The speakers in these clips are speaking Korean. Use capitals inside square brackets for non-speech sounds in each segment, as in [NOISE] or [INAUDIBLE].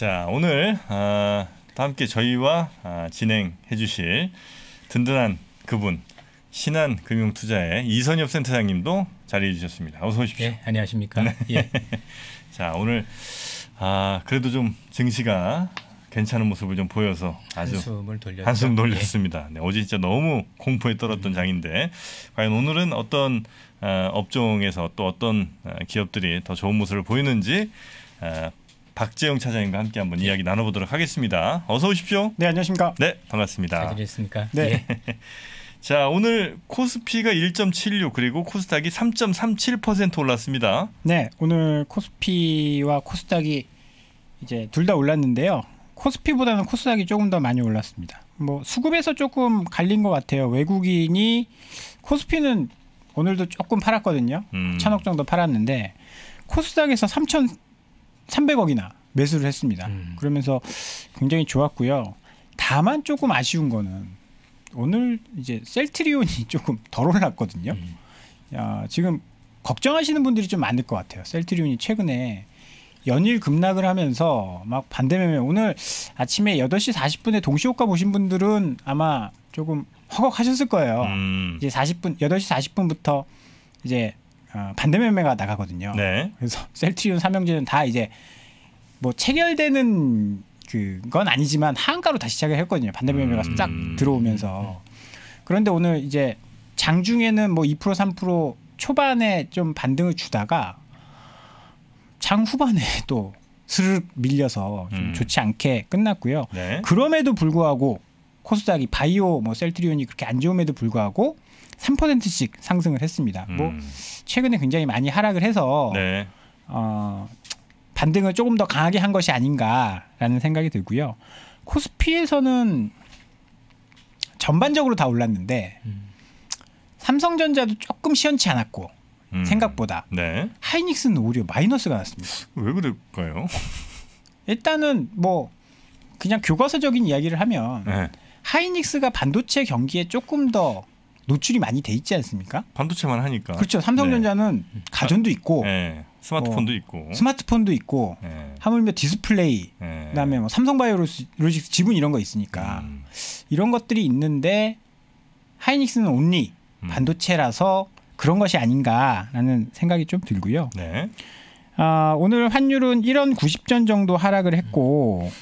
자 오늘 어, 함께 저희와 어, 진행해 주실 든든한 그분 신한금융투자의 이선엽 센터장님도 자리해 주셨습니다. 어서 오십시오. 예, 안녕하십니까. 네. 예. [LAUGHS] 자 오늘 아, 그래도 좀 증시가 괜찮은 모습을 좀 보여서 아주 한숨을, 한숨 돌렸습니다. 예. 네, 어제 진짜 너무 공포에 떨었던 음. 장인데 과연 오늘은 어떤 어, 업종에서 또 어떤 기업들이 더 좋은 모습을 보이는지 어, 박재영 차장님과 함께 한번 이야기 나눠보도록 하겠습니다. 어서 오십시오. 네, 안녕하십니까. 네, 반갑습니다. 잘 계십니까? 네. 예. [LAUGHS] 자, 오늘 코스피가 1.76 그리고 코스닥이 3.37% 올랐습니다. 네, 오늘 코스피와 코스닥이 이제 둘 다 올랐는데요. 코스피보다는 코스닥이 조금 더 많이 올랐습니다. 뭐 수급에서 조금 갈린 것 같아요. 외국인이 코스피는 오늘도 조금 팔았거든요. 음. 천억 정도 팔았는데 코스닥에서 3천 300억이나 매수를 했습니다. 음. 그러면서 굉장히 좋았고요. 다만 조금 아쉬운 거는 오늘 이제 셀트리온이 [LAUGHS] 조금 덜 올랐거든요. 음. 야, 지금 걱정하시는 분들이 좀 많을 것 같아요. 셀트리온이 최근에 연일 급락을 하면서 막 반대 매매 오늘 아침에 8시 40분에 동시호가 보신 분들은 아마 조금 허걱하셨을 거예요. 음. 이제 40분 8시 40분부터 이제 어, 반대 매매가 나가거든요. 네. 그래서 [LAUGHS] 셀트리온 삼형제는 다 이제 뭐 체결되는 그건 아니지만 하한가로 다시 시작했거든요. 을 반대 매매가 음. 딱 들어오면서 그런데 오늘 이제 장중에는 뭐 2% 3% 초반에 좀 반등을 주다가 장 후반에 [LAUGHS] 또 스르륵 밀려서 좀 음. 좋지 않게 끝났고요. 네. 그럼에도 불구하고 코스닥이 바이오 뭐 셀트리온이 그렇게 안 좋음에도 불구하고 3%씩 상승을 했습니다. 뭐 음. 뭐 최근에 굉장히 많이 하락을 해서 네. 어, 반등을 조금 더 강하게 한 것이 아닌가라는 생각이 들고요. 코스피에서는 전반적으로 다 올랐는데 음. 삼성전자도 조금 시원치 않았고 음. 생각보다 네. 하이닉스는 오히려 마이너스가 났습니다. 왜 그럴까요? 일단은 뭐 그냥 교과서적인 이야기를 하면 네. 하이닉스가 반도체 경기에 조금 더 노출이 많이 돼 있지 않습니까? 반도체만 하니까. 그렇죠. 삼성전자는 네. 가전도 있고 네. 스마트폰도 어, 있고 스마트폰도 있고 네. 하물며 디스플레이 예. 그다음에 뭐 삼성바이오로직스 지분 이런 거 있으니까 음. 이런 것들이 있는데 하이닉스는 온리 음. 반도체라서 그런 것이 아닌가라는 생각이 좀 들고요. 네. 아, 오늘 환율은 1원 90전 정도 하락을 했고 음.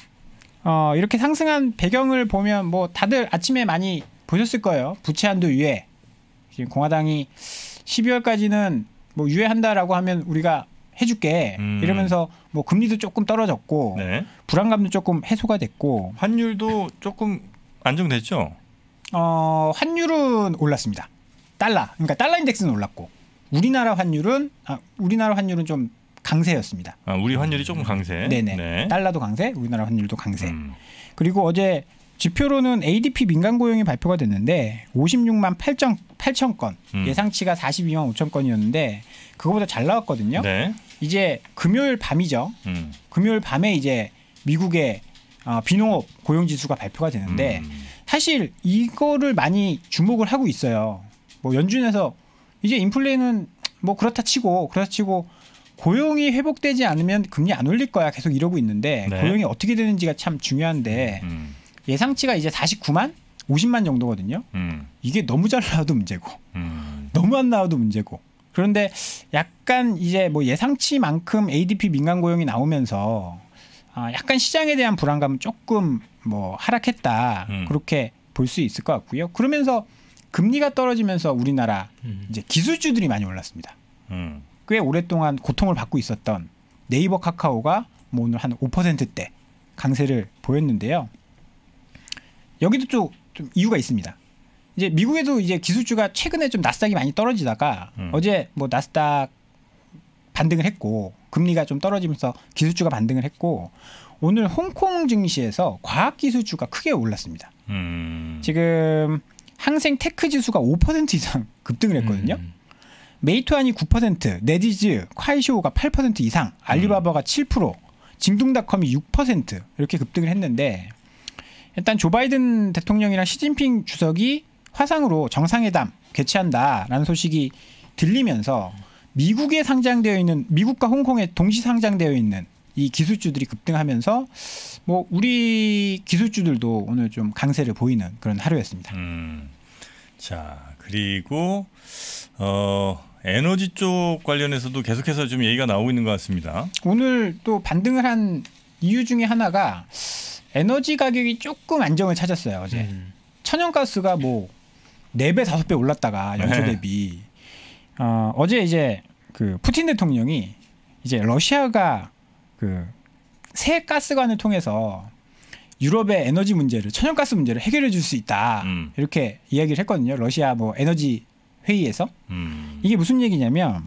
어, 이렇게 상승한 배경을 보면 뭐 다들 아침에 많이 보셨을 거예요. 부채 한도 유예. 지금 공화당이 12월까지는 뭐 유예한다라고 하면 우리가 해줄게 음. 이러면서 뭐 금리도 조금 떨어졌고 네. 불안감도 조금 해소가 됐고 환율도 조금 안정됐죠. 어 환율은 올랐습니다. 달러 그러니까 달러 인덱스는 올랐고 우리나라 환율은 아, 우리나라 환율은 좀 강세였습니다. 아, 우리 환율이 조금 강세. 네네. 네. 달러도 강세, 우리나라 환율도 강세. 음. 그리고 어제 지표로는 ADP 민간 고용이 발표가 됐는데 56만 8천, 8천 건 음. 예상치가 42만 5천 건이었는데 그거보다 잘 나왔거든요. 네. 이제 금요일 밤이죠. 음. 금요일 밤에 이제 미국의 어, 비농업 고용 지수가 발표가 되는데 음. 사실 이거를 많이 주목을 하고 있어요. 뭐 연준에서 이제 인플레는 뭐 그렇다 치고 그렇다 치고 고용이 회복되지 않으면 금리 안 올릴 거야 계속 이러고 있는데 네. 고용이 어떻게 되는지가 참 중요한데 음. 음. 예상치가 이제 49만, 50만 정도거든요. 음. 이게 너무 잘 나와도 문제고, 음. 너무 안 나와도 문제고. 그런데 약간 이제 뭐 예상치만큼 ADP 민간 고용이 나오면서 아, 약간 시장에 대한 불안감은 조금 뭐 하락했다 음. 그렇게 볼 수 있을 것 같고요. 그러면서 금리가 떨어지면서 우리나라 음. 이제 기술주들이 많이 올랐습니다. 음. 꽤 오랫동안 고통을 받고 있었던 네이버 카카오가 뭐 오늘 한 5%대 강세를 보였는데요. 여기도 좀, 이유가 있습니다. 이제 미국에도 이제 기술주가 최근에 좀 나스닥이 많이 떨어지다가 음. 어제 뭐 나스닥 반등을 했고 금리가 좀 떨어지면서 기술주가 반등을 했고 오늘 홍콩 증시에서 과학 기술주가 크게 올랐습니다. 음. 지금 항생 테크 지수가 5% 이상 [LAUGHS] 급등을 했거든요. 음. 메이투안이 9%, 네디즈, 콰이쇼가 8% 이상, 알리바바가 7%, 음. 징동닷컴이 6% 이렇게 급등을 했는데 일단 조 바이든 대통령이랑 시진핑 주석이 화상으로 정상회담 개최한다라는 소식이 들리면서 미국에 상장되어 있는 미국과 홍콩에 동시 상장되어 있는 이 기술주들이 급등하면서 뭐 우리 기술주들도 오늘 좀 강세를 보이는 그런 하루였습니다. 음, 자 그리고 어, 에너지 쪽 관련해서도 계속해서 좀 얘기가 나오고 있는 것 같습니다. 오늘 또 반등을 한 이유 중에 하나가 에너지 가격이 조금 안정을 찾았어요 어제. 음. 천연가스가 뭐 네 배 다섯 배 올랐다가 네. 연초 대비. 네. 어, 어제 이제 그 푸틴 대통령이 이제 러시아가 그 새 가스관을 통해서 유럽의 에너지 문제를 천연가스 문제를 해결해 줄 수 있다 음. 이렇게 이야기를 했거든요. 러시아 뭐 에너지 회의에서 음. 이게 무슨 얘기냐면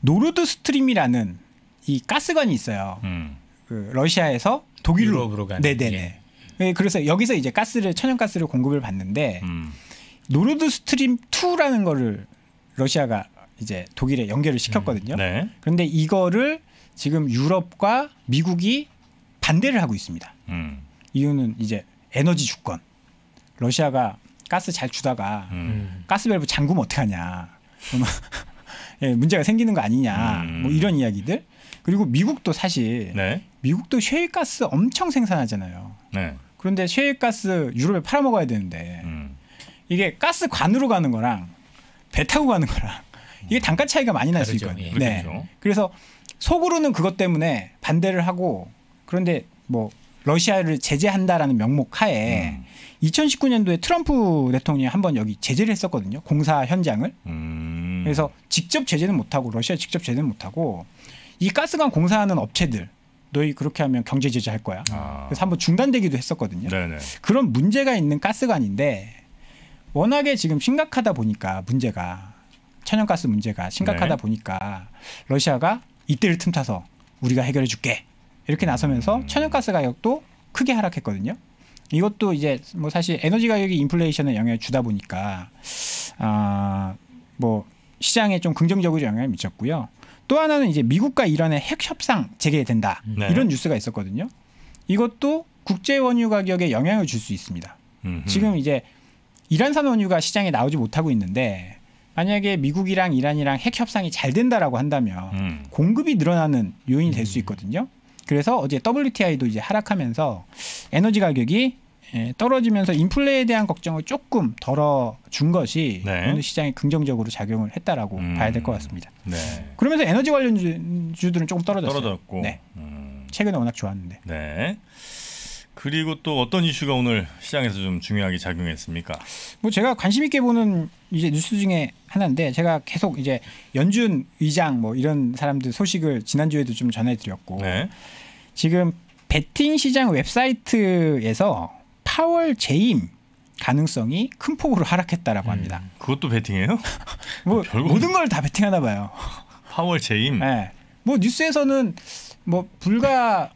노르드 스트림이라는 이 가스관이 있어요. 음. 그 러시아에서 독일로 유럽으로 가는. 네네네. 예. 예. 그래서 여기서 이제 가스를 천연가스를 공급을 받는데 음. 노르드 스트림 2라는 거를 러시아가 이제 독일에 연결을 시켰거든요. 음. 네. 그런데 이거를 지금 유럽과 미국이 반대를 하고 있습니다. 음. 이유는 이제 에너지 주권. 러시아가 가스 잘 주다가 가스 밸브 잠금 어떻게 하냐 예, 문제가 생기는 거 아니냐. 뭐 음. 이런 이야기들. 그리고 미국도 사실 네. 미국도 셰일가스 엄청 생산하잖아요. 네. 그런데 셰일가스 유럽에 팔아먹어야 되는데 음. 이게 가스 관으로 가는 거랑 배 타고 가는 거랑 이게 음. 단가 차이가 많이 날 수 있거든요. 예. 네. 그렇죠. 그래서 속으로는 그것 때문에 반대를 하고 그런데 뭐 러시아를 제재한다라는 명목 하에 음. 2019년도에 트럼프 대통령이 한번 여기 제재를 했었거든요. 공사 현장을. 음. 그래서 직접 제재는 못하고 러시아 직접 제재는 못하고 이 가스관 공사하는 업체들 너희 그렇게 하면 경제 제재할 거야. 아. 그래서 한번 중단되기도 했었거든요. 네네. 그런 문제가 있는 가스관인데 워낙에 지금 심각하다 보니까 문제가 천연가스 문제가 심각하다 네. 보니까 러시아가 이때를 틈타서 우리가 해결해 줄게 이렇게 나서면서 음. 천연가스 가격도 크게 하락했거든요. 이것도 이제 뭐 사실 에너지 가격이 인플레이션에 영향을 주다 보니까 아 뭐 시장에 좀 긍정적으로 영향을 미쳤고요. 또 하나는 이제 미국과 이란의 핵 협상 재개된다 네. 이런 뉴스가 있었거든요. 이것도 국제 원유 가격에 영향을 줄 수 있습니다. 음흠. 지금 이제 이란산 원유가 시장에 나오지 못하고 있는데 만약에 미국이랑 이란이랑 핵 협상이 잘 된다라고 한다면 음. 공급이 늘어나는 요인이 될수 음. 있거든요. 그래서 어제 WTI도 이제 하락하면서 에너지 가격이 예, 떨어지면서 인플레에 대한 걱정을 조금 덜어준 것이 네. 오늘 시장에 긍정적으로 작용을 했다라고 음. 봐야 될 것 같습니다. 네. 그러면서 에너지 관련 주들은 조금 떨어졌어요. 떨어졌고 네. 음. 최근에 워낙 좋았는데. 네. 그리고 또 어떤 이슈가 오늘 시장에서 좀 중요하게 작용했습니까? 뭐 제가 관심 있게 보는 이제 뉴스 중에 하나인데 제가 계속 이제 연준 의장 뭐 이런 사람들 소식을 지난주에도 좀 전해드렸고 네. 지금 베팅 시장 웹사이트에서 4월 재임 가능성이 큰 폭으로 하락했다라고 음, 합니다. 음, 그것도 베팅해요? [LAUGHS] 뭐 별건... 모든 걸 다 베팅하나 봐요. 4월 재임. 네. 뭐 뉴스에서는 뭐 불과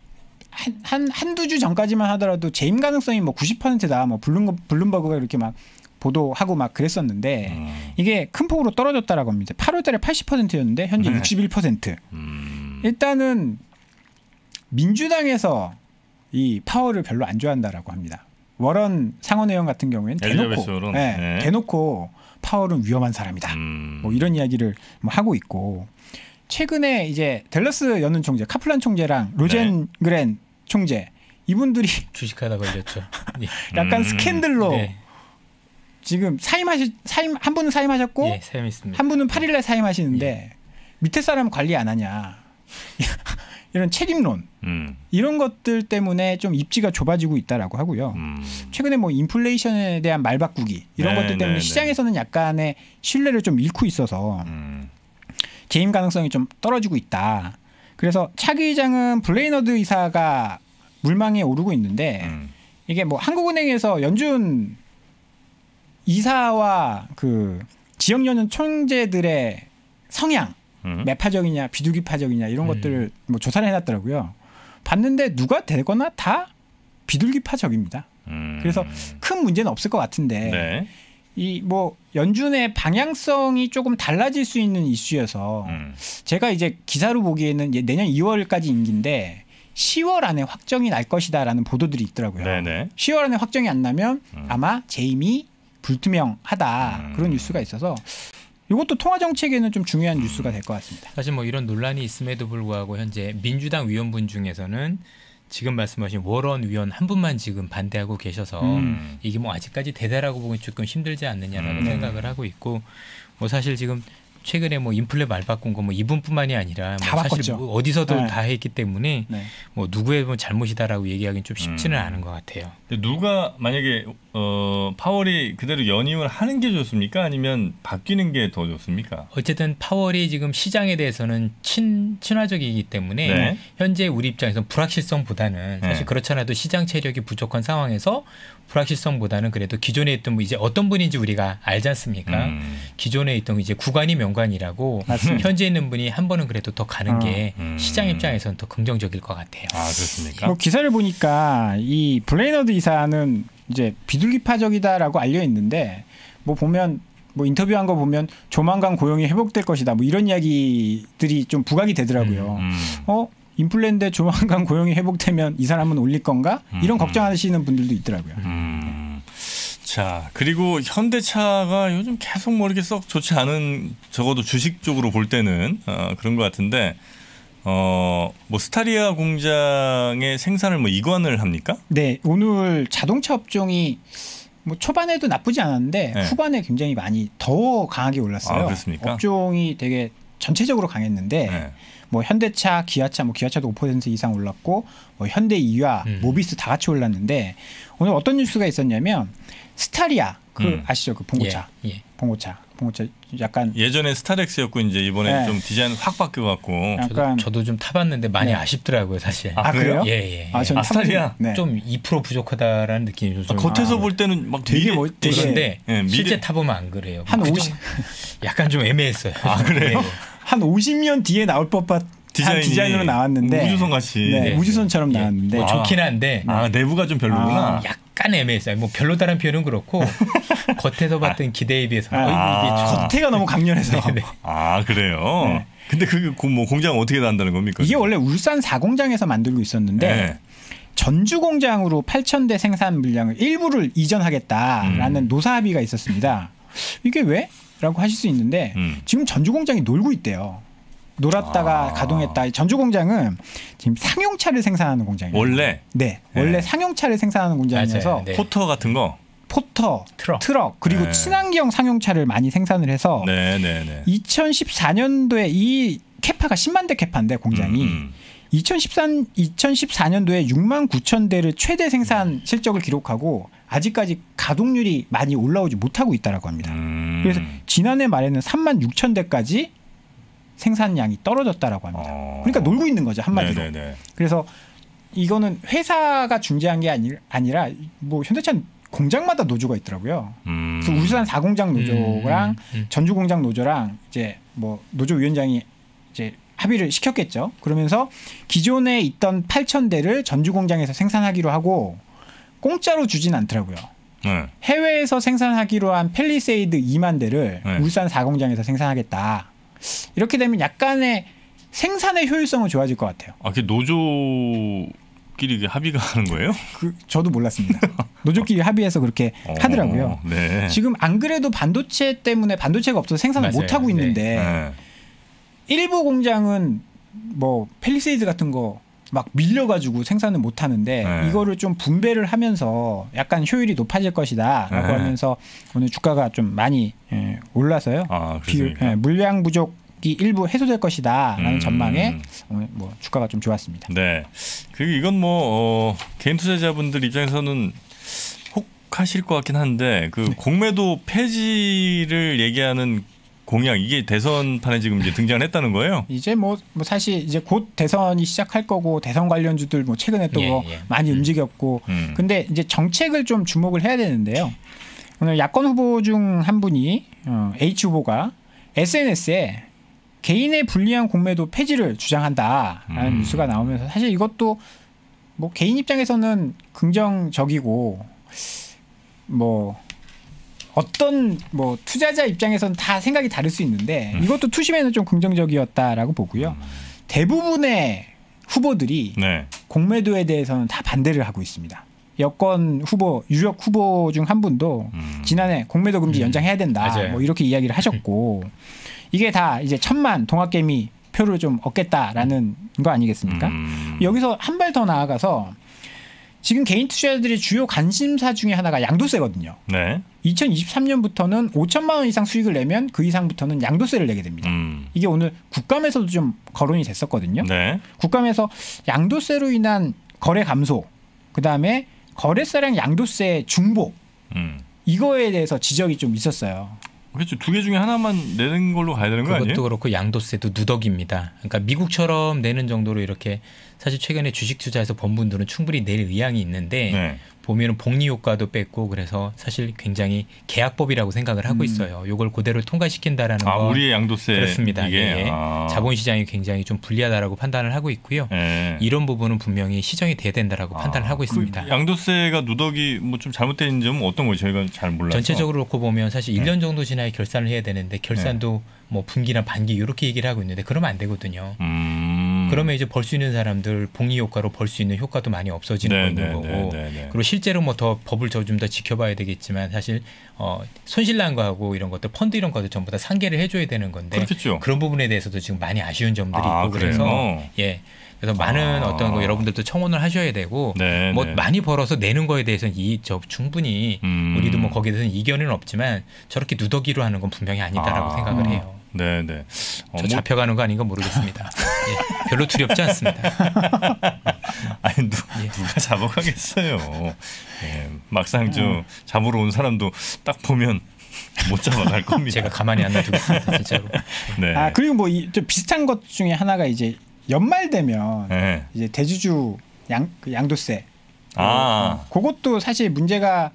한, 한두 주 전까지만 하더라도 재임 가능성이 뭐 90%다. 뭐 블룸 블룸버그가 이렇게 막 보도하고 막 그랬었는데 음. 이게 큰 폭으로 떨어졌다라고 합니다. 8월달에 80%였는데 현재 네. 61%. 음. 일단은 민주당에서 이 파워를 별로 안 좋아한다라고 합니다. 워런 상원의원 같은 경우에는 대놓고 네, 네. 대놓고 파월은 위험한 사람이다. 음. 뭐 이런 이야기를 뭐 하고 있고 최근에 이제 델러스 연은 총재 카플란 총재랑 로젠 네. 그랜 총재 이분들이 주식하다 걸렸죠. [LAUGHS] 약간 음. 스캔들로 네. 지금 사임하시 사임 한 분은 사임하셨고 예, 한 분은 8일날 사임하시는데 예. 밑에 사람 관리 안 하냐. 이런 책임론 음. 이런 것들 때문에 좀 입지가 좁아지고 있다라고 하고요. 음. 최근에 뭐 인플레이션에 대한 말바꾸기 이런 네, 것들 때문에 네, 네, 시장에서는 약간의 신뢰를 좀 잃고 있어서 음. 재임 가능성이 좀 떨어지고 있다. 그래서 차기 의장은 블레이너드 이사가 물망에 오르고 있는데 음. 이게 뭐 한국은행에서 연준 이사와 그 지역 연준 총재들의 성향 음. 매파적이냐 비둘기파적이냐 이런 음. 것들을 뭐 조사를 해놨더라고요. 봤는데 누가 되거나 다 비둘기파적입니다. 음. 그래서 큰 문제는 없을 것 같은데 네. 이뭐 연준의 방향성이 조금 달라질 수 있는 이슈여서 음. 제가 이제 기사로 보기에는 내년 2월까지 임기인데 10월 안에 확정이 날 것이다라는 보도들이 있더라고요. 네네. 10월 안에 확정이 안 나면 음. 아마 재임이 불투명하다 음. 그런 뉴스가 있어서 이것도 통화 정책에는 좀 중요한 뉴스가 될 것 같습니다. 사실 뭐 이런 논란이 있음에도 불구하고 현재 민주당 위원분 중에서는 지금 말씀하신 워런 위원 한 분만 지금 반대하고 계셔서 음. 이게 뭐 아직까지 대대라고 보기 조금 힘들지 않느냐라고 음. 생각을 하고 있고 뭐 사실 지금 최근에 뭐 인플레 말 바꾼 거 뭐 이분뿐만이 아니라 뭐 사실 뭐 어디서도 네. 다 했기 때문에 네. 뭐 누구의 뭐 잘못이다라고 얘기하기는 좀 쉽지는 음. 않은 것 같아요. 근데 누가 만약에 어, 파월이 그대로 연임을 하는 게 좋습니까? 아니면 바뀌는 게 더 좋습니까? 어쨌든 파월이 지금 시장에 대해서는 친, 친화적이기 때문에 네. 현재 우리 입장에서 불확실성보다는 네. 사실 네. 그렇잖아도 시장 체력이 부족한 상황에서 불확실성보다는 그래도 기존에 있던 뭐 이제 어떤 분인지 우리가 알지 않습니까? 음. 기존에 있던 이제 구간이 명관이라고 맞습니다. 현재 있는 분이 한 번은 그래도 더 가는 어. 게 음. 시장 입장에서는 더 긍정적일 것 같아요. 아 그렇습니까? 뭐 기사를 보니까 이 블레이너드 이사는 이제 비둘기파적이다라고 알려 있는데 뭐 보면 뭐 인터뷰한 거 보면 조만간 고용이 회복될 것이다 뭐 이런 이야기들이 좀 부각이 되더라고요. 음, 음. 어 인플레인데 조만간 고용이 회복되면 이 사람은 올릴 건가 이런 음, 음. 걱정하시는 분들도 있더라고요. 자 그리고 현대차가 요즘 계속 뭐 이렇게 썩 좋지 않은 적어도 주식 쪽으로 볼 때는 어, 그런 것 같은데 어, 뭐 스타리아 공장의 생산을 뭐 이관을 합니까? 네, 오늘 자동차 업종이 뭐 초반에도 나쁘지 않았는데 네. 후반에 굉장히 많이 더 강하게 올랐어요. 아, 그렇습니까? 업종이 되게 전체적으로 강했는데 네. 뭐 현대차, 기아차, 뭐 기아차도 5% 이상 올랐고 뭐 현대 이화, 음. 모비스 다 같이 올랐는데 오늘 어떤 뉴스가 있었냐면 스타리아 그 음. 아시죠 그 봉고차, 예, 예. 봉고차, 봉고차 약간 예전에 스타렉스였고 이제 이번에 네. 좀 디자인 확 바뀌어 갖고 저도, 저도, 좀 타봤는데 많이 네. 아쉽더라고요 사실. 아, 아 그래요? 예예. 예. 아, 전 아, 스타리아 네. 좀2% 부족하다라는 느낌이 좀. 아, 겉에서 아, 볼 때는 막 되게 멋지신데 예. 실제 타보면 안 그래요. 한 50. 뭐 약간 좀 애매했어요. 아 그래요? 예. 한 50년 뒤에 나올 법한 디자인으로 나왔는데 우주선 같이 네, 네. 우주선처럼 나왔는데 뭐 좋긴 한데 아, 아 내부가 좀 별로구나. 약 아, 약간 애매했어요. 뭐 별로 다른 표현은 그렇고 [LAUGHS] 겉에서 봤던 아, 기대에 비해서 아. 거의 아, 겉에가 너무 강렬해서 [LAUGHS] 네, 네. 아 그래요. 네. 근데 그뭐 그 공장 어떻게 난다는 겁니까? 이게 원래 울산 4공장에서 만들고 있었는데 네. 전주 공장으로 8천 대 생산 물량을 일부를 이전하겠다라는 음. 노사 합의가 있었습니다. 이게 왜? 라고 하실 수 있는데 음. 지금 전주 공장이 놀고 있대요. 놀았다가 아. 가동했다. 전주 공장은 지금 상용차를 생산하는 공장이에요. 원래 네, 원래 네. 상용차를 생산하는 공장이어서 네. 포터 같은 거 포터, 트럭, 트럭 그리고 네. 친환경 상용차를 많이 생산을 해서 2014년도에 이 캐파가 10만 대 캐파인데 공장이 음, 음. 2013 2014년도에 6만 9천 대를 최대 생산 음. 실적을 기록하고 아직까지 가동률이 많이 올라오지 못하고 있다라고 합니다. 음. 그래서 지난해 말에는 3만 6천 대까지 생산량이 떨어졌다라고 합니다. 어... 그러니까 놀고 있는 거죠 한마디로. 네네네. 네, 네. 그래서 이거는 회사가 중재한 게 아니, 아니라 뭐 현대차 공장마다 노조가 있더라고요. 음... 그래서 울산 사공장 음, 노조랑 음... 음. 전주 공장 노조랑 이제 뭐 노조 위원장이 이제 합의를 시켰겠죠. 그러면서 기존에 있던 8천 대를 전주 공장에서 생산하기로 하고 공짜로 주진 않더라고요. 네. 해외에서 생산하기로 한 펠리세이드 2만 대를 네. 울산 4공장에서 생산하겠다. 이렇게 되면 약간의 생산의 효율성은 좋아질 것 같아요. 아, 그 노조끼리 합의가 하는 거예요? 그, 저도 몰랐습니다. 노조끼리 합의해서 그렇게 [LAUGHS] 어, 하더라고요. 네. 지금 안 그래도 반도체 때문에 반도체가 없어서 생산을 못 하고 네. 있는데 네. 일부 공장은 뭐 펠리세이드 같은 거막 밀려가지고 생산을 못 하는데 네. 이거를 좀 분배를 하면서 약간 효율이 높아질 것이다라고 네. 하면서 오늘 주가가 좀 많이 예, 올라서요. 아, 비 예, 물량 부족 이 일부 해소될 것이다라는 음. 전망에 오늘 뭐 주가가 좀 좋았습니다. 네. 그리고 이건 뭐 어, 개인 투자자분들 입장에서는 혹하실 것 같긴 한데 그 네. 공매도 폐지를 얘기하는 공약 이게 대선판에 지금 이제 등장 했다는 거예요. [LAUGHS] 이제 뭐, 뭐 사실 이제 곧 대선이 시작할 거고 대선 관련주들 뭐 최근에 또 예, 뭐 예. 많이 음. 움직였고 음. 근데 이제 정책을 좀 주목을 해야 되는데요. 오늘 야권 후보 중 한 분이 어, H 후보가 SNS에 개인의 불리한 공매도 폐지를 주장한다라는 음. 뉴스가 나오면서 사실 이것도 뭐 개인 입장에서는 긍정적이고 뭐 어떤 뭐 투자자 입장에서는 다 생각이 다를 수 있는데 음. 이것도 투심에는 좀 긍정적이었다라고 보고요. 음. 대부분의 후보들이 네. 공매도에 대해서는 다 반대를 하고 있습니다. 여권 후보 유력 후보 중 한 분도 음. 지난해 공매도 금지 음. 연장해야 된다 맞아요. 뭐 이렇게 이야기를 하셨고 이게 다 이제 천만 동학개미 표를 좀 얻겠다라는 거 아니겠습니까? 여기서 한 발 더 나아가서 지금 개인 투자자들의 주요 관심사 중에 하나가 양도세거든요. 네. 2023년부터는 5천만 원 이상 수익을 내면 그 이상부터는 양도세를 내게 됩니다. 음. 이게 오늘 국감에서도 좀 거론이 됐었거든요. 네. 국감에서 양도세로 인한 거래 감소, 그 다음에 거래사량 양도세 중보 음. 이거에 대해서 지적이 좀 있었어요. 그렇죠. 두 개 중에 하나만 내는 걸로 가야 되는 거 아니에요? 그것도 그렇고 양도세도 누덕입니다. 그러니까 미국처럼 내는 정도로 이렇게 사실 최근에 주식 투자에서 본 분들은 충분히 낼 의향이 있는데 네. 보면은 복리 효과도 뺐고 그래서 사실 굉장히 계약법이라고 생각을 하고 음. 있어요. 요걸 그대로 통과시킨다라는 아, 거. 우리의 양도세 그렇습니다. 이게 예. 예. 아. 자본시장이 굉장히 좀 불리하다라고 판단을 하고 있고요. 예. 이런 부분은 분명히 시정이 돼야 된다라고 아. 판단을 하고 그 있습니다. 그 양도세가 누더기 뭐좀 잘못된 점 어떤 거 저희가 잘 몰라서. 전체적으로 놓고 보면 사실 일년 네. 정도 지나야 결산을 해야 되는데 결산도 네. 뭐 분기나 반기 이렇게 얘기를 하고 있는데 그러면 안 되거든요. 음. 그러면 이제 벌 수 있는 사람들 봉이 효과로 벌 수 있는 효과도 많이 없어지는 네, 네 거고 네, 네, 그리고 실제로 뭐 더 법을 저 좀 더 지켜봐야 되겠지만 사실 어, 손실난 거하고 이런 것들 펀드 이런 것들 전부 다 상계를 해줘야 되는 건데 그렇겠죠. 그런 부분에 대해서도 지금 많이 아쉬운 점들이 아, 있고 그래서 그래요? 예. 그래서 많은 아. 어떤 거 여러분들도 청원을 하셔야 되고 네네. 뭐 많이 벌어서 내는 거에 대해서는 이저 충분히 음. 우리도 뭐 거기에 대해서는 이견은 없지만 저렇게 누더기로 하는 건 분명히 아니다라고 아. 생각을 해요. 네, 네. 어, 저 뭐- 잡혀가는 거 아닌가 모르겠습니다. [LAUGHS] 예, 별로 두렵지 않습니다. [LAUGHS] 아니 누, 예. 누가 잡아가겠어요. 예, 막상 음. 저 잡으러 온 사람도 딱 보면 못 잡아갈 겁니다. 제가 가만히 안 놔두겠습니다, [LAUGHS] 진짜로. 네. 아 그리고 뭐좀 비슷한 것 중에 하나가 이제 연말 되면 네. 이제 대주주 양 그 양도세. 아. 어, 그것도 사실 문제가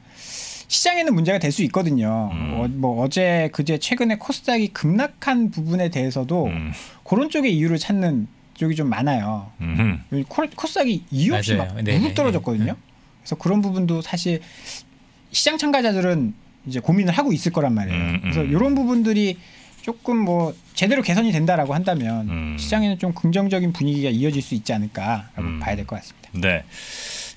시장에는 문제가 될 수 있거든요. 음. 어, 뭐 어제 그제 최근에 코스닥이 급락한 부분에 대해서도 음. 그런 쪽의 이유를 찾는 쪽이 좀 많아요. 음. 코스닥이 이유 없이 맞아요. 막 네, 네, 네. 떨어졌거든요. 네, 네. 그래서 그런 부분도 사실 시장 참가자들은 이제 고민을 하고 있을 거란 말이에요. 음, 음. 그래서 이런 부분들이 조금 뭐 제대로 개선이 된다라고 한다면 음. 시장에는 좀 긍정적인 분위기가 이어질 수 있지 않을까라고 음. 봐야 될 것 같습니다. 네.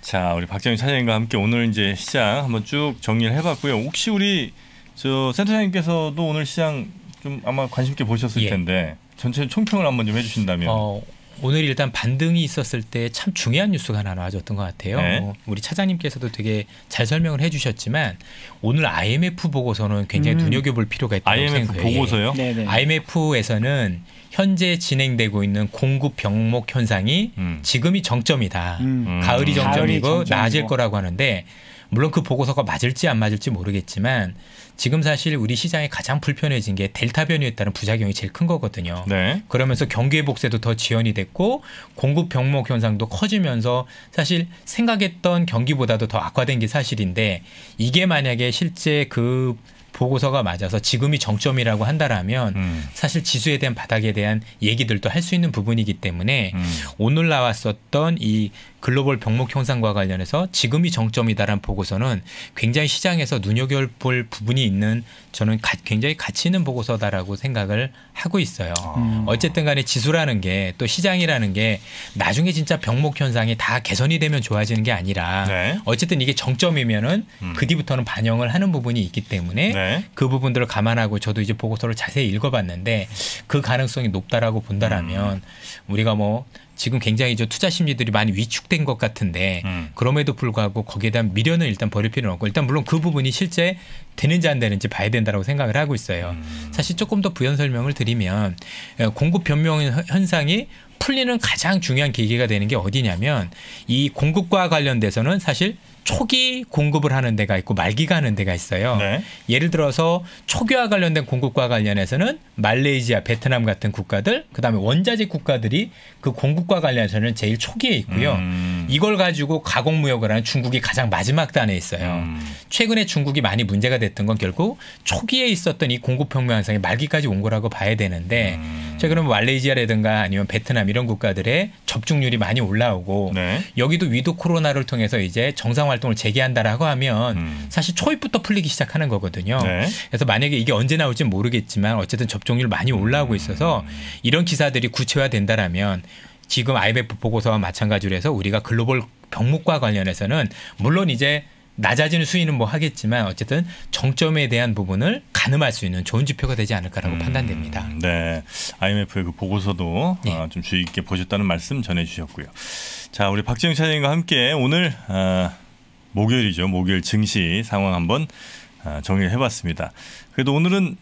자, 우리 박정희 차장님과 함께 오늘 이제 시장 한번 쭉 정리를 해봤고요. 혹시 우리 저 센터장님께서도 오늘 시장 좀 아마 관심 있게 보셨을 예. 텐데 전체 총평을 한번 좀 해주신다면. 어, 오늘 일단 반등이 있었을 때 참 중요한 뉴스가 하나 나와줬던 것 같아요. 네. 어, 우리 차장님께서도 되게 잘 설명을 해주셨지만 오늘 IMF 보고서는 굉장히 음. 눈여겨볼 필요가 있다고 IMF 생각해요. IMF 보고서요? 예. 네, 네네. IMF에서는 현재 진행되고 있는 공급 병목 현상이 음. 지금이 정점이다. 음. 음. 가을이 정점이고 가을이 나아질 거라고 하는데 물론 그 보고서가 맞을지 안 맞을지 모르겠지만 지금 사실 우리 시장이 가장 불편해진 게 델타 변이에 따른 부작용이 제일 큰 거거든요. 네. 그러면서 경기 회복세도 더 지연이 됐고 공급 병목 현상도 커지면서 사실 생각했던 경기보다도 더 악화된 게 사실인데 이게 만약에 실제 그 보고서가 맞아서 지금이 정점이라고 한다라면 음. 사실 지수에 대한 바닥에 대한 얘기들도 할 수 있는 부분이기 때문에 음. 오늘 나왔었던 이 글로벌 병목 현상과 관련해서 지금이 정점이다라는 보고서는 굉장히 시장에서 눈여겨볼 부분이 있는 저는 가, 굉장히 가치 있는 보고서다라고 생각을 하고 있어요. 음. 어쨌든 간에 지수라는 게 또 시장이라는 게 나중에 진짜 병목 현상이 다 개선이 되면 좋아지는 게 아니라 네. 어쨌든 이게 정점이면은 음. 그 뒤부터는 반영을 하는 부분이 있기 때문에 네. 네. 그 부분들을 감안하고 저도 이제 보고서를 자세히 읽어봤는데 그 가능성이 높다라고 본다라면 음. 우리가 뭐 지금 굉장히 저 투자 심리들이 많이 위축된 것 같은데 음. 그럼에도 불구하고 거기에 대한 미련을 일단 버릴 필요는 없고 일단 물론 그 부분이 실제 되는지 안 되는지 봐야 된다라고 생각을 하고 있어요. 음. 사실 조금 더 부연 설명을 드리면 예, 공급 변명 현상이 풀리는 가장 중요한 계기가 되는 게 어디냐면 이 공급과 관련돼서는 사실 초기 공급을 하는 데가 있고 말기가 하는 데가 있어요. 네. 예를 들어서 초기와 관련된 공급과 관련해서는 말레이시아, 베트남 같은 국가들, 그다음에 원자재 국가들이 그 공급과 관련해서는 제일 초기에 있고요. 음. 이걸 가지고 가공 무역을 하는 중국이 가장 마지막 단에 있어요. 음. 최근에 중국이 많이 문제가 됐던 건 결국 초기에 있었던 이 공급혁명 현상이 말기까지 온 거라고 봐야 되는데 음. 최근에 말레이시아라든가 아니면 베트남 이런 국가들의 접종률이 많이 올라오고 네. 여기도 위도 코로나를 통해서 이제 정상 활동을 재개한다라고 하면 음. 사실 초입부터 풀리기 시작하는 거거든요. 네. 그래서 만약에 이게 언제 나올지 모르겠지만 어쨌든 접종률 많이 올라오고 있어서 음. 이런 기사들이 구체화된다라면 지금 IMF 보고서와 마찬가지로 해서 우리가 글로벌 병목과 관련해서는 물론 이제 낮아지는 수위는 뭐 하겠지만 어쨌든 정점에 대한 부분을 가늠할 수 있는 좋은 지표가 되지 않을까라고 음, 판단됩니다. 네, IMF의 그 보고서도 네. 아, 좀 주의 깊게 보셨다는 말씀 전해주셨고요. 자, 우리 박지영 차장님과 함께 오늘 아, 목요일이죠. 목요일 증시 상황 한번 아, 어, 정리 해봤습니다. 그래도 오늘은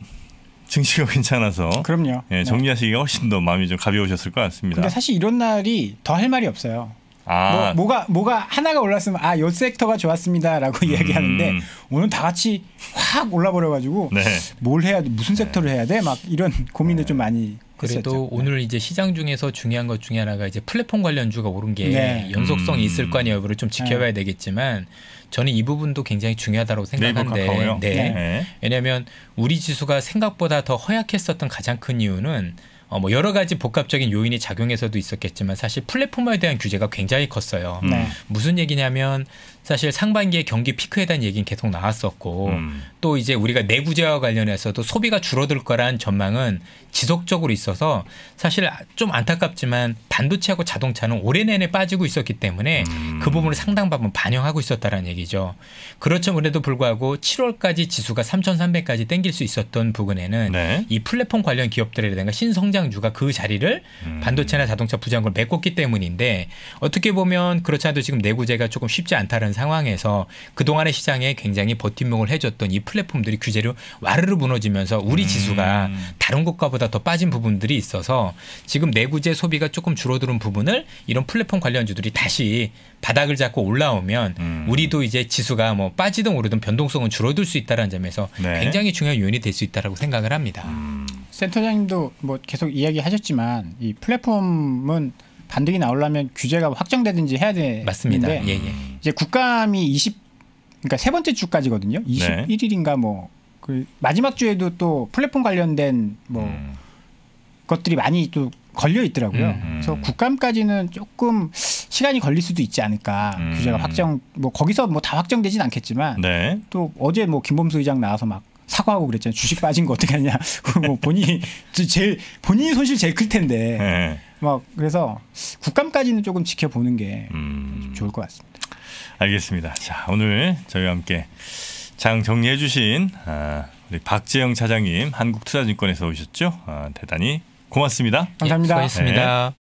증시가 [LAUGHS] 괜찮아서 그럼요. 예, 네. 정리하시기가 네. 훨씬 더 마음이 좀 가벼우셨을 것 같습니다. 근데 사실 이런 날이 더 할 말이 없어요. 아. 뭐, 가 뭐가, 뭐가 하나가 올랐으면 아요 섹터가 좋았습니다라고 [LAUGHS] 음. 이야기하는데 오늘 다 같이 확 올라버려가지고 네. 뭘 해야 돼 무슨 네. 섹터를 해야 돼 막 이런 고민을 네. 좀 많이 그래도 했었죠. 네. 오늘 이제 시장 중에서 중요한 것 중에 하나가 이제 플랫폼 관련주가 오른 게 네. 연속성이 음. 있을 거냐 아니 여부를 좀 지켜봐야 네. 되겠지만 저는 이 부분도 굉장히 중요하다고 생각하는데 네. 왜냐하면 우리 지수가 생각보다 더 허약했었던 가장 큰 이유는 어, 뭐 여러 가지 복합적인 요인이 작용해서도 있었겠지만 사실 플랫폼에 대한 규제가 굉장히 컸어요. 네. 무슨 얘기냐면 사실 상반기에 경기 피크에 대한 얘기는 계속 나왔었고 음. 또 이제 우리가 내구재와 관련해서도 소비가 줄어들 거란 전망은 지속적으로 있어서 사실 좀 안타깝지만 반도체하고 자동차는 올해 내내 빠지고 있었기 때문에 음. 그 부분을 상당 부분 반영하고 있었다라는 얘기죠. 그렇죠그래도 불구하고 7월까지 지수가 3,300까지 땡길 수 있었던 부분에는 네. 이 플랫폼 관련 기업들이라든가 신성장주가 그 자리를 음. 반도체나 자동차 부장을 메꿨기 때문인데 어떻게 보면 그렇지 않아도 지금 내구재가 조금 쉽지 않다는 상황에서 그동안의 시장에 굉장히 버팀목을 해줬던 이 플랫폼들이 규제로 와르르 무너지면서 우리 음. 지수가 다른 국가보다더 빠진 부분들이 있어서 지금 내구재 소비가 조금 줄어드는 부분을 이런 플랫폼 관련주들이 다시 바닥을 잡고 올라오면 음. 우리도 이제 지수가 뭐 빠지든 오르든 변동성은 줄어들 수 있다는 점에서 네. 굉장히 중요한 요인이 될 수 있다고 생각을 합니다. 음. 센터장님도 뭐 계속 이야기하셨지만 이 플랫폼은 반등이 나오려면 규제가 확정되든지 해야 되는데 맞습니다. 예, 예. 이제 국감이 20 그러니까 세 번째 주까지거든요. 21일인가 뭐그 마지막 주에도 또 플랫폼 관련된 뭐 음. 것들이 많이 또 걸려 있더라고요. 음, 음, 그래서 국감까지는 조금 시간이 걸릴 수도 있지 않을까. 음. 규제가 확정 뭐 거기서 뭐 다 확정되진 않겠지만 네. 또 어제 뭐 김범수 의장 나와서 막 사과하고 그랬잖아요. 주식 빠진 거 어떻게 하냐. [LAUGHS] 뭐 본인이 제일 본인이 손실 제일 클 텐데. 네. 막 그래서 국감까지는 조금 지켜보는 게 음. 좋을 것 같습니다. 알겠습니다. 자, 오늘 저희와 함께 장 정리해 주신 아, 우리 박재영 차장님 한국투자증권에서 오셨죠? 아, 대단히 고맙습니다. 네, 감사합니다. 예, 수고하셨습니다. 네.